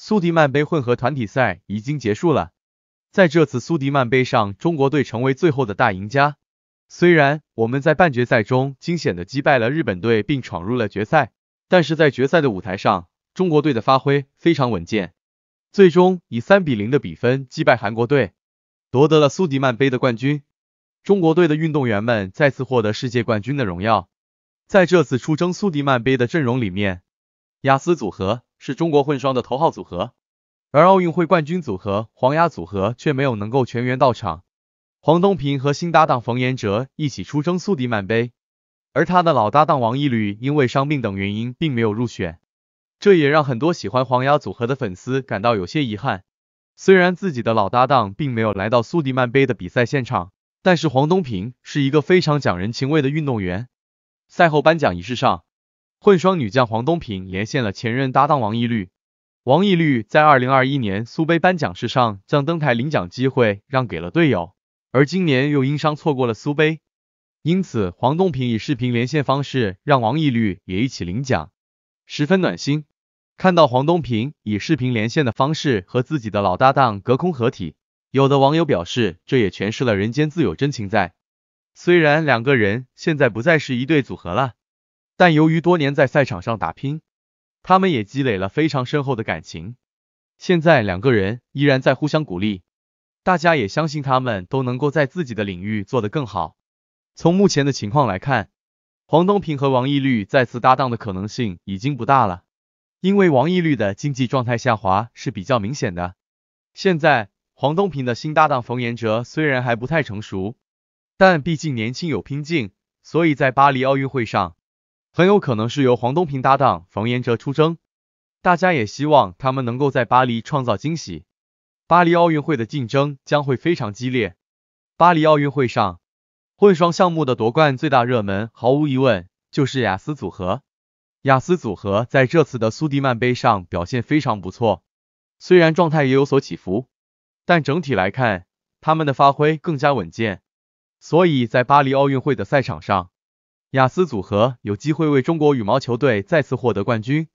苏迪曼杯混合团体赛已经结束了，在这次苏迪曼杯上，中国队成为最后的大赢家。虽然我们在半决赛中惊险的击败了日本队，并闯入了决赛，但是在决赛的舞台上，中国队的发挥非常稳健，最终以三比零的比分击败韩国队，夺得了苏迪曼杯的冠军。中国队的运动员们再次获得世界冠军的荣耀。在这次出征苏迪曼杯的阵容里面，雅思组合。是中国混双的头号组合，而奥运会冠军组合黄雅组合却没有能够全员到场。黄东萍和新搭档冯延哲一起出征苏迪曼杯，而他的老搭档王懿吕因为伤病等原因并没有入选，这也让很多喜欢黄雅组合的粉丝感到有些遗憾。虽然自己的老搭档并没有来到苏迪曼杯的比赛现场，但是黄东萍是一个非常讲人情味的运动员。赛后颁奖仪式上，混双女将黄东萍连线了前任搭档王懿律，王懿律在二零二一年苏杯颁奖式上将登台领奖机会让给了队友，而今年又因伤错过了苏杯，因此黄东萍以视频连线方式让王懿律也一起领奖，十分暖心。看到黄东萍以视频连线的方式和自己的老搭档隔空合体，有的网友表示这也诠释了人间自有真情在。虽然两个人现在不再是一对组合了。但由于多年在赛场上打拼，他们也积累了非常深厚的感情。现在两个人依然在互相鼓励，大家也相信他们都能够在自己的领域做得更好。从目前的情况来看，黄东萍和王懿律再次搭档的可能性已经不大了，因为王懿律的竞技状态下滑是比较明显的。现在黄东平的新搭档冯彦哲虽然还不太成熟，但毕竟年轻有拼劲，所以在巴黎奥运会上。很有可能是由黄东萍搭档冯延哲出征，大家也希望他们能够在巴黎创造惊喜。巴黎奥运会的竞争将会非常激烈。巴黎奥运会上，混双项目的夺冠最大热门毫无疑问就是雅思组合。雅思组合在这次的苏迪曼杯上表现非常不错，虽然状态也有所起伏，但整体来看，他们的发挥更加稳健。所以在巴黎奥运会的赛场上。雅思组合有机会为中国羽毛球队再次获得冠军。